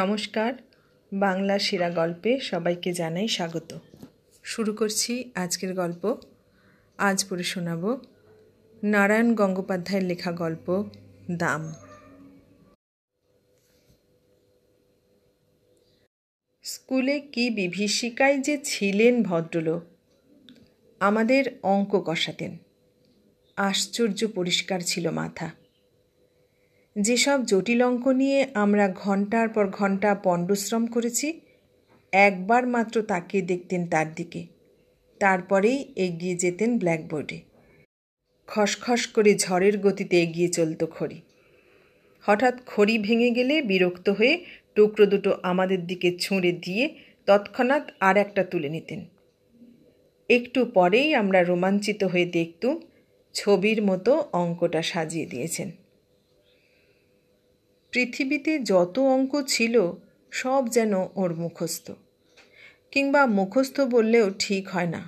নমস্কার বাংলা সেরা গল্পে সবাইকে জানাই স্বাগত শুরু করছি আজকের গল্প আজ পড়ে শোনাব নারায়ণ গঙ্গোপাধ্যায়ের লেখা গল্প দাম স্কুলে কি বিভীষিকায় যে ছিলেন ভদ্রলোক আমাদের অঙ্ক কষাতেন আশ্চর্য পরিষ্কার ছিল মাথা যেসব জটিল অঙ্ক নিয়ে আমরা ঘন্টার পর ঘন্টা পণ্ডশ্রম করেছি একবার মাত্র তাকিয়ে দেখতেন তার দিকে তারপরেই এগিয়ে যেতেন ব্ল্যাকবোর্ডে খসখস করে ঝড়ের গতিতে এগিয়ে চলত খড়ি হঠাৎ খড়ি ভেঙে গেলে বিরক্ত হয়ে টুকরো দুটো আমাদের দিকে ছুঁড়ে দিয়ে তৎক্ষণাৎ আর একটা তুলে নিতেন একটু পরেই আমরা রোমাঞ্চিত হয়ে দেখতুম ছবির মতো অঙ্কটা সাজিয়ে দিয়েছেন পৃথিবীতে যত অঙ্ক ছিল সব যেন ওর মুখস্থ কিংবা মুখস্থ বললেও ঠিক হয় না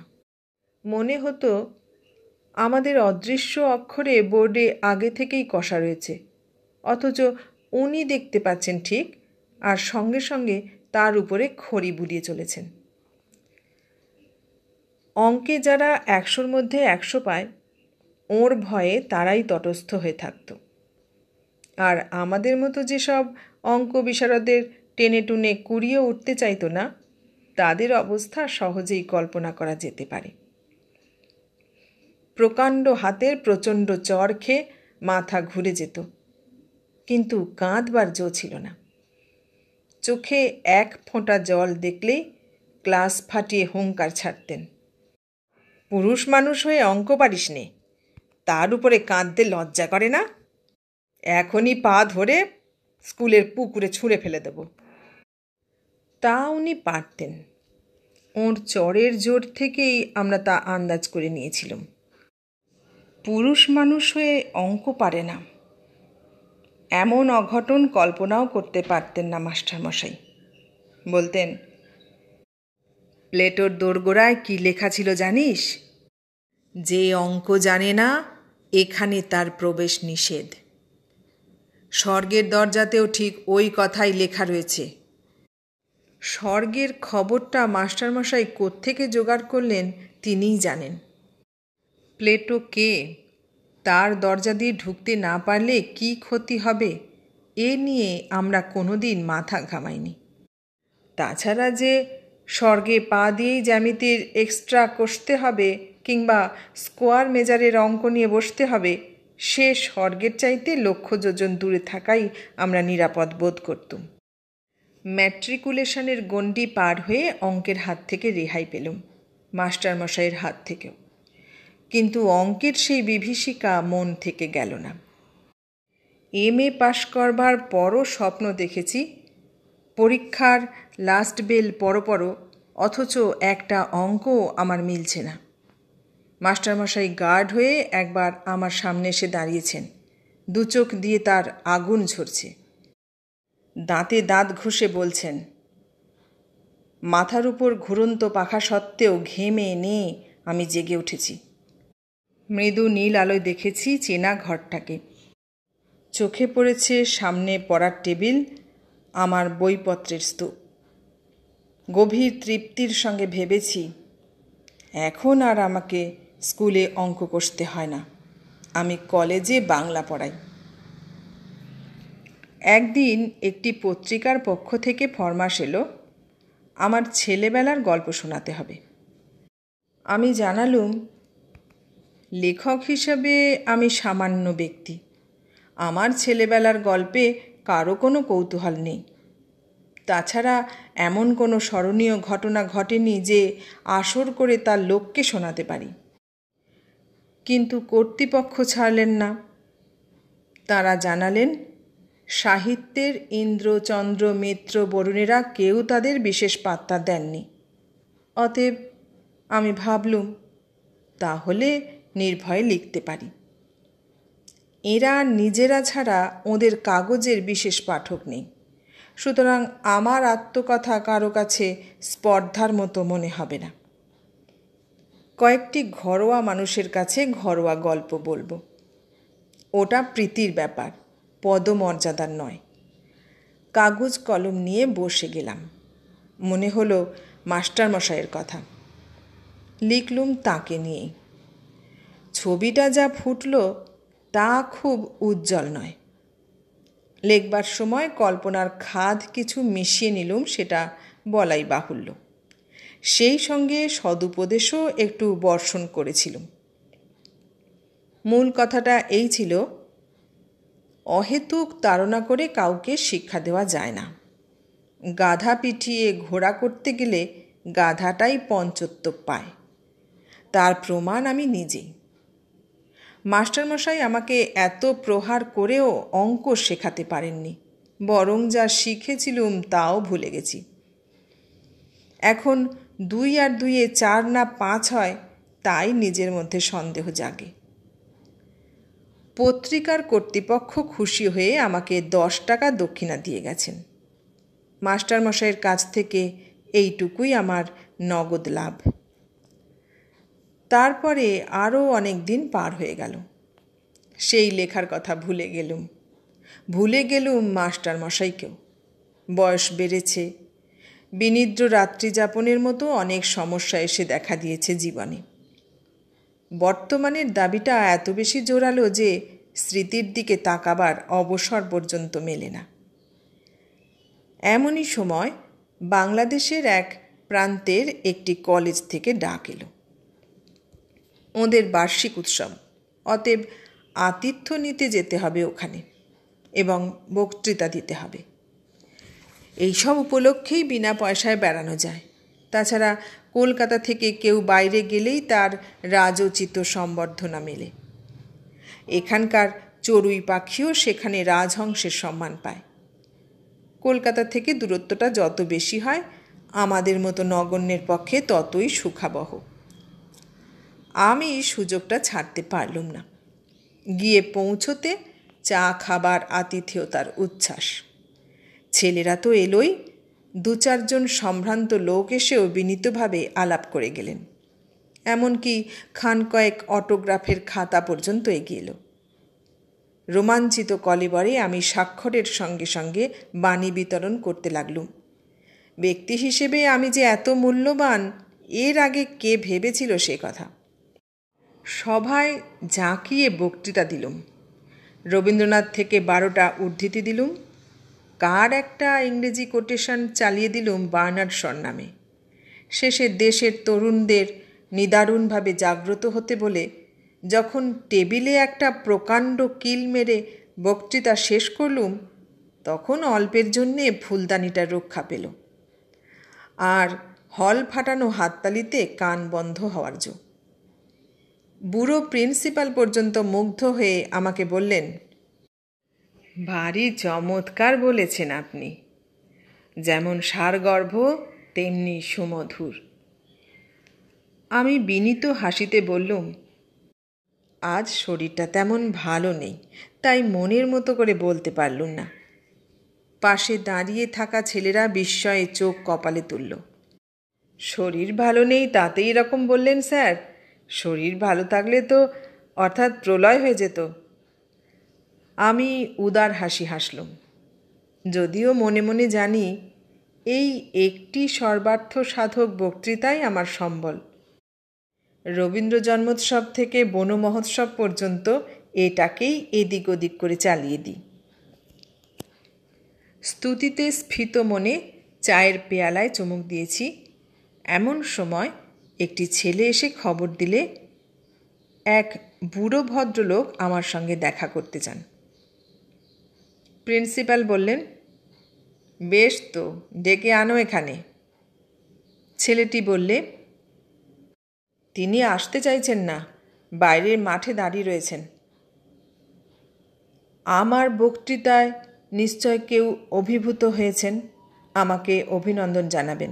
মনে হতো আমাদের অদৃশ্য অক্ষরে বোর্ডে আগে থেকেই কষা রয়েছে অথচ উনি দেখতে পাচ্ছেন ঠিক আর সঙ্গে সঙ্গে তার উপরে খড়ি বুলিয়ে চলেছেন অঙ্কে যারা একশোর মধ্যে একশো পায় ওর ভয়ে তারাই তটস্থ হয়ে থাকতো আর আমাদের মতো যেসব অঙ্ক বিশারদের টেনে টুনে কুড়িয়ে উঠতে চাইতো না তাদের অবস্থা সহজেই কল্পনা করা যেতে পারে প্রকাণ্ড হাতের প্রচণ্ড চর খেয়ে মাথা ঘুরে যেত কিন্তু কাঁদবার জো ছিল না চোখে এক ফোঁটা জল দেখলেই ক্লাস ফাটিয়ে হুঙ্কার ছাড়তেন পুরুষ মানুষ হয়ে অঙ্ক পারিস নে তার উপরে কাঁদতে লজ্জা করে না এখনই পা ধরে স্কুলের পুকুরে ছুঁড়ে ফেলে দেব তা উনি পারতেন ওর চরের জোর থেকেই আমরা তা আন্দাজ করে নিয়েছিলাম পুরুষ মানুষ হয়ে অঙ্ক পারে না এমন অঘটন কল্পনাও করতে পারতেন না মাস্টারমশাই বলতেন প্লেটোর দোরগোড়ায় কি লেখা ছিল জানিস যে অঙ্ক জানে না এখানে তার প্রবেশ নিষেধ স্বর্গের দরজাতেও ঠিক ওই কথাই লেখা রয়েছে স্বর্গের খবরটা মাস্টারমশাই কোত্থেকে জোগাড় করলেন তিনিই জানেন প্লেটো কে তার দরজা দিয়ে ঢুকতে না পারলে কি ক্ষতি হবে এ নিয়ে আমরা কোনোদিন মাথা ঘামাইনি তাছাড়া যে স্বর্গে পা দিয়েই জ্যামিতির এক্সট্রা কষতে হবে কিংবা স্কোয়ার মেজারের অঙ্ক নিয়ে বসতে হবে সে স্বর্গের চাইতে লক্ষ্য যোজন দূরে থাকাই আমরা নিরাপদ বোধ করতুম ম্যাট্রিকুলেশনের গণ্ডি পার হয়ে অঙ্কের হাত থেকে রেহাই পেলুম মাস্টারমশাইয়ের হাত থেকেও কিন্তু অঙ্কের সেই বিভীষিকা মন থেকে গেল না এম এ পাশ করবার পরও স্বপ্ন দেখেছি পরীক্ষার লাস্ট বেল পরপর অথচ একটা অঙ্ক আমার মিলছে না মাস্টারমশাই গার্ড হয়ে একবার আমার সামনে এসে দাঁড়িয়েছেন দু চোখ দিয়ে তার আগুন ঝরছে দাঁতে দাঁত ঘষে বলছেন মাথার উপর ঘুরন্ত পাখা সত্ত্বেও ঘেমে নে আমি জেগে উঠেছি মৃদু নীল আলোয় দেখেছি চেনা ঘরটাকে চোখে পড়েছে সামনে পড়ার টেবিল আমার বইপত্রের স্তূপ গভীর তৃপ্তির সঙ্গে ভেবেছি এখন আর আমাকে স্কুলে অঙ্ক কষতে হয় না আমি কলেজে বাংলা পড়াই একদিন একটি পত্রিকার পক্ষ থেকে ফরমাস এলো আমার ছেলেবেলার গল্প শোনাতে হবে আমি জানালুম লেখক হিসাবে আমি সামান্য ব্যক্তি আমার ছেলেবেলার গল্পে কারো কোনো কৌতূহল নেই তাছাড়া এমন কোনো স্মরণীয় ঘটনা ঘটেনি যে আসর করে তার লোককে শোনাতে পারি কিন্তু কর্তৃপক্ষ ছাড়লেন না তারা জানালেন সাহিত্যের ইন্দ্রচন্দ্র মিত্র বরুণেরা কেউ তাদের বিশেষ পাত্তা দেননি অতএব আমি ভাবলুম তাহলে নির্ভয়ে লিখতে পারি এরা নিজেরা ছাড়া ওদের কাগজের বিশেষ পাঠক নেই সুতরাং আমার আত্মকথা কারো কাছে স্পর্ধার মতো মনে হবে না কয়েকটি ঘরোয়া মানুষের কাছে ঘরোয়া গল্প বলবো ওটা প্রীতির ব্যাপার পদমর্যাদার নয় কাগজ কলম নিয়ে বসে গেলাম মনে হলো মাস্টারমশাইয়ের কথা লিখলুম তাকে নিয়েই ছবিটা যা ফুটল তা খুব উজ্জ্বল নয় লেখবার সময় কল্পনার খাদ কিছু মিশিয়ে নিলুম সেটা বলাই বাহুল্য সেই সঙ্গে সদুপদেশও একটু বর্ষণ করেছিলুম মূল কথাটা এই ছিল অহেতুক তাড়না করে কাউকে শিক্ষা দেওয়া যায় না গাধা পিটিয়ে ঘোড়া করতে গেলে গাধাটাই পঞ্চত্ব পায় তার প্রমাণ আমি নিজেই মাস্টারমশাই আমাকে এত প্রহার করেও অঙ্ক শেখাতে পারেননি বরং যা শিখেছিলুম তাও ভুলে গেছি এখন দুই আর দুইয়ে চার না পাঁচ হয় তাই নিজের মধ্যে সন্দেহ জাগে পত্রিকার কর্তৃপক্ষ খুশি হয়ে আমাকে দশ টাকা দক্ষিণা দিয়ে গেছেন মাস্টারমশাইয়ের কাছ থেকে এইটুকুই আমার নগদ লাভ তারপরে আরও অনেক দিন পার হয়ে গেল সেই লেখার কথা ভুলে গেলুম ভুলে গেলুম মাস্টারমশাইকেও বয়স বেড়েছে বিনিদ্র রাত্রি যাপনের মতো অনেক সমস্যা এসে দেখা দিয়েছে জীবনে বর্তমানের দাবিটা এত বেশি জোরালো যে স্মৃতির দিকে তাকাবার অবসর পর্যন্ত মেলে না এমনই সময় বাংলাদেশের এক প্রান্তের একটি কলেজ থেকে ডাক এলো ওদের বার্ষিক উৎসব অতএব আতিথ্য নিতে যেতে হবে ওখানে এবং বক্তৃতা দিতে হবে এই সব উপলক্ষেই বিনা পয়সায় বেড়ানো যায় তাছাড়া কলকাতা থেকে কেউ বাইরে গেলেই তার রাজোচিত সম্বর্ধনা মেলে এখানকার চড়ুই পাখিও সেখানে রাজহংসের সম্মান পায় কলকাতা থেকে দূরত্বটা যত বেশি হয় আমাদের মতো নগণ্যের পক্ষে ততই সুখাবহ আমি সুযোগটা ছাড়তে পারলুম না গিয়ে পৌঁছতে চা খাবার আতিথেয়তার উচ্ছ্বাস ছেলেরা তো এলোই দু চারজন সম্ভ্রান্ত লোক এসেও বিনীতভাবে আলাপ করে গেলেন এমনকি খান কয়েক অটোগ্রাফের খাতা পর্যন্ত এগিয়ে এলো রোমাঞ্চিত কলেবরে আমি স্বাক্ষরের সঙ্গে সঙ্গে বাণী বিতরণ করতে লাগলুম ব্যক্তি হিসেবে আমি যে এত মূল্যবান এর আগে কে ভেবেছিল সে কথা সভায় ঝাঁকিয়ে বক্তৃতা দিলুম রবীন্দ্রনাথ থেকে বারোটা উদ্ধৃতি দিলুম কার একটা ইংরেজি কোটেশন চালিয়ে দিলুম বার্নার্ড শর নামে শেষে দেশের তরুণদের নিদারুণভাবে জাগ্রত হতে বলে যখন টেবিলে একটা প্রকাণ্ড কিল মেরে বক্তৃতা শেষ করলুম তখন অল্পের জন্যে ফুলদানিটা রক্ষা পেল আর হল ফাটানো হাততালিতে কান বন্ধ হওয়ার জো বুড়ো প্রিন্সিপাল পর্যন্ত মুগ্ধ হয়ে আমাকে বললেন ভারী চমৎকার বলেছেন আপনি যেমন সারগর্ভ তেমনি সুমধুর আমি বিনীত হাসিতে বললুম আজ শরীরটা তেমন ভালো নেই তাই মনের মতো করে বলতে পারলুম না পাশে দাঁড়িয়ে থাকা ছেলেরা বিস্ময়ে চোখ কপালে তুলল শরীর ভালো নেই তাতে এরকম বললেন স্যার শরীর ভালো থাকলে তো অর্থাৎ প্রলয় হয়ে যেত আমি উদার হাসি হাসলুম যদিও মনে মনে জানি এই একটি সর্বার্থ সাধক বক্তৃতাই আমার সম্বল রবীন্দ্র জন্মোৎসব থেকে বন মহোৎসব পর্যন্ত এটাকেই এদিক ওদিক করে চালিয়ে দিই স্তুতিতে স্ফীত মনে চায়ের পেয়ালায় চমুক দিয়েছি এমন সময় একটি ছেলে এসে খবর দিলে এক বুড়ো ভদ্রলোক আমার সঙ্গে দেখা করতে চান প্রিন্সিপাল বললেন বেশ তো ডেকে আনো এখানে ছেলেটি বললে তিনি আসতে চাইছেন না বাইরের মাঠে দাঁড়িয়ে রয়েছেন আমার বক্তৃতায় নিশ্চয় কেউ অভিভূত হয়েছেন আমাকে অভিনন্দন জানাবেন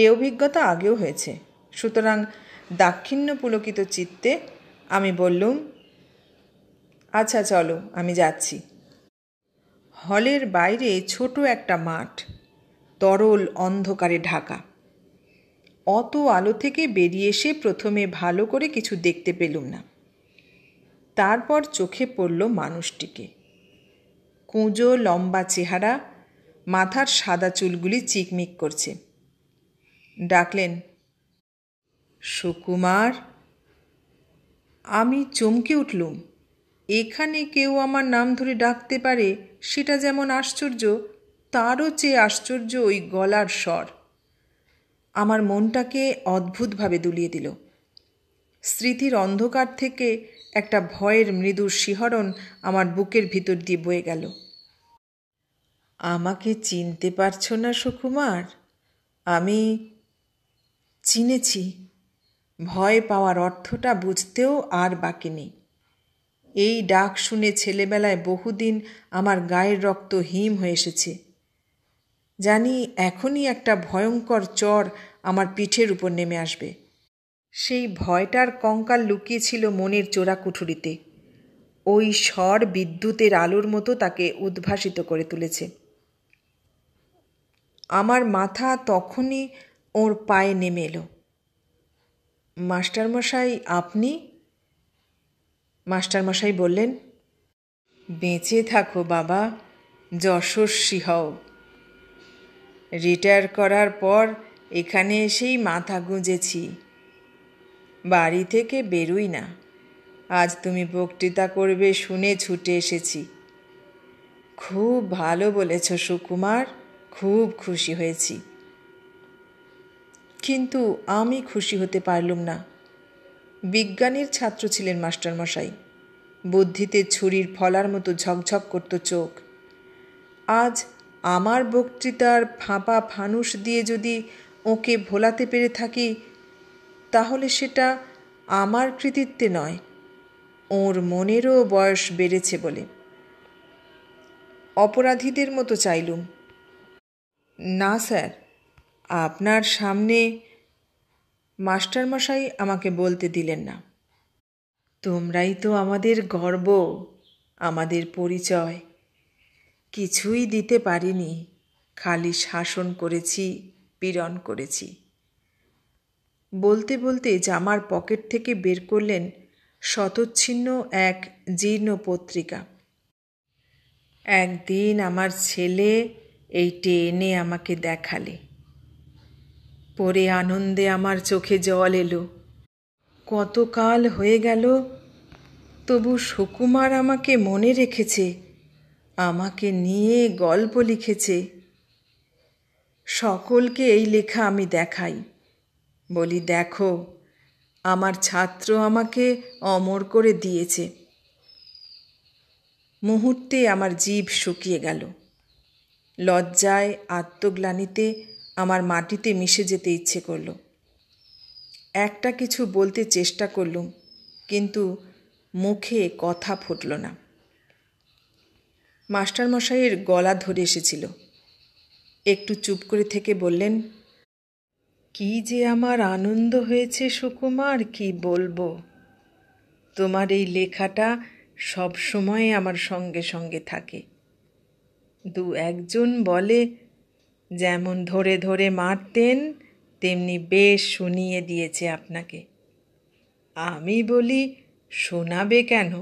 এ অভিজ্ঞতা আগেও হয়েছে সুতরাং দাক্ষিণ্য পুলকিত চিত্তে আমি বললুম আচ্ছা চলো আমি যাচ্ছি হলের বাইরে ছোট একটা মাঠ তরল অন্ধকারে ঢাকা অত আলো থেকে বেরিয়ে এসে প্রথমে ভালো করে কিছু দেখতে পেলুম না তারপর চোখে পড়ল মানুষটিকে কুঁজো লম্বা চেহারা মাথার সাদা চুলগুলি চিকমিক করছে ডাকলেন সুকুমার আমি চমকে উঠলুম এখানে কেউ আমার নাম ধরে ডাকতে পারে সেটা যেমন আশ্চর্য তারও চেয়ে আশ্চর্য ওই গলার স্বর আমার মনটাকে অদ্ভুতভাবে দুলিয়ে দিল স্মৃতির অন্ধকার থেকে একটা ভয়ের মৃদু শিহরণ আমার বুকের ভিতর দিয়ে বয়ে গেল আমাকে চিনতে পারছো না সুকুমার আমি চিনেছি ভয় পাওয়ার অর্থটা বুঝতেও আর বাকি নেই এই ডাক শুনে ছেলেবেলায় বহুদিন আমার গায়ের রক্ত হিম হয়ে এসেছে জানি এখনই একটা ভয়ঙ্কর চর আমার পিঠের উপর নেমে আসবে সেই ভয়টার কঙ্কাল লুকিয়েছিল মনের চোরা কুঠুরিতে ওই স্বর বিদ্যুতের আলোর মতো তাকে উদ্ভাসিত করে তুলেছে আমার মাথা তখনই ওর পায়ে নেমে এলো মাস্টারমশাই আপনি মাস্টারমশাই বললেন বেঁচে থাকো বাবা যশস্বী হও রিটায়ার করার পর এখানে এসেই মাথা গুঁজেছি বাড়ি থেকে বেরুই না আজ তুমি বক্তৃতা করবে শুনে ছুটে এসেছি খুব ভালো বলেছ সুকুমার খুব খুশি হয়েছি কিন্তু আমি খুশি হতে পারলুম না বিজ্ঞানীর ছাত্র ছিলেন মাস্টারমশাই বুদ্ধিতে ছুরির ফলার মতো ঝকঝক করত চোখ আজ আমার বক্তৃতার ফাঁপা ফানুষ দিয়ে যদি ওকে ভোলাতে পেরে থাকি তাহলে সেটা আমার কৃতিত্বে নয় ওর মনেরও বয়স বেড়েছে বলে অপরাধীদের মতো চাইলুম না স্যার আপনার সামনে মাস্টারমশাই আমাকে বলতে দিলেন না তোমরাই তো আমাদের গর্ব আমাদের পরিচয় কিছুই দিতে পারিনি খালি শাসন করেছি পীড়ন করেছি বলতে বলতে জামার পকেট থেকে বের করলেন শতচ্ছিন্ন এক জীর্ণ পত্রিকা একদিন আমার ছেলে এই টেনে আমাকে দেখালে পরে আনন্দে আমার চোখে জল এলো কতকাল হয়ে গেল তবু সুকুমার আমাকে মনে রেখেছে আমাকে নিয়ে গল্প লিখেছে সকলকে এই লেখা আমি দেখাই বলি দেখো আমার ছাত্র আমাকে অমর করে দিয়েছে মুহূর্তে আমার জীব শুকিয়ে গেল লজ্জায় আত্মগ্লানিতে আমার মাটিতে মিশে যেতে ইচ্ছে করলো একটা কিছু বলতে চেষ্টা করলুম কিন্তু মুখে কথা ফুটল না মাস্টারমশাইয়ের গলা ধরে এসেছিল একটু চুপ করে থেকে বললেন কি যে আমার আনন্দ হয়েছে সুকুমার কি বলবো তোমার এই লেখাটা সব সময় আমার সঙ্গে সঙ্গে থাকে দু একজন বলে যেমন ধরে ধরে মারতেন তেমনি বেশ শুনিয়ে দিয়েছে আপনাকে আমি বলি শোনাবে কেন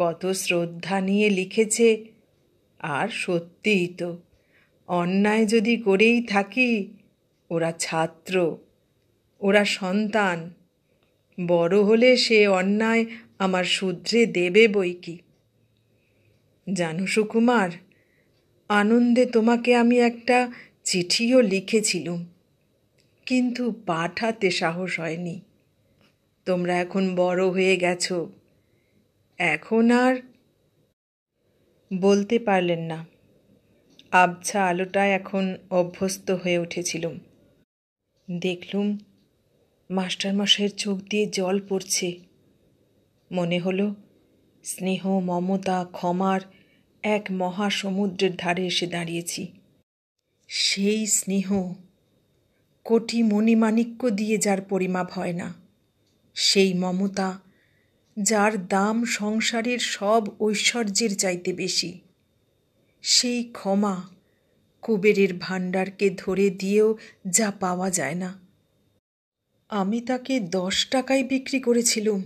কত শ্রদ্ধা নিয়ে লিখেছে আর সত্যিই তো অন্যায় যদি করেই থাকি ওরা ছাত্র ওরা সন্তান বড় হলে সে অন্যায় আমার শুধ্রে দেবে বই কি জানো সুকুমার আনন্দে তোমাকে আমি একটা চিঠিও লিখেছিলুম কিন্তু পাঠাতে সাহস হয়নি তোমরা এখন বড় হয়ে গেছ এখন আর বলতে পারলেন না আবছা আলোটায় এখন অভ্যস্ত হয়ে উঠেছিলুম দেখলুম মাস্টারমশাইয়ের চোখ দিয়ে জল পড়ছে মনে হলো স্নেহ মমতা ক্ষমার এক মহাসমুদ্রের ধারে এসে দাঁড়িয়েছি সেই স্নেহ কোটি মণিমাণিক্য দিয়ে যার পরিমাপ হয় না সেই মমতা যার দাম সংসারের সব ঐশ্বর্যের চাইতে বেশি সেই ক্ষমা কুবেরের ভাণ্ডারকে ধরে দিয়েও যা পাওয়া যায় না আমি তাকে দশ টাকায় বিক্রি করেছিলুম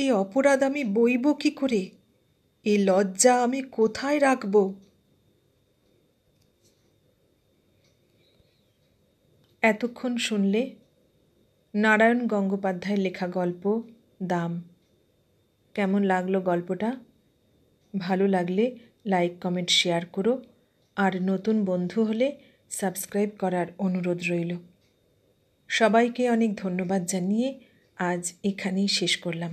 এই অপরাধ আমি বইব কী করে এ লজ্জা আমি কোথায় রাখব এতক্ষণ শুনলে নারায়ণ গঙ্গোপাধ্যায়ের লেখা গল্প দাম কেমন লাগলো গল্পটা ভালো লাগলে লাইক কমেন্ট শেয়ার করো আর নতুন বন্ধু হলে সাবস্ক্রাইব করার অনুরোধ রইল সবাইকে অনেক ধন্যবাদ জানিয়ে আজ এখানেই শেষ করলাম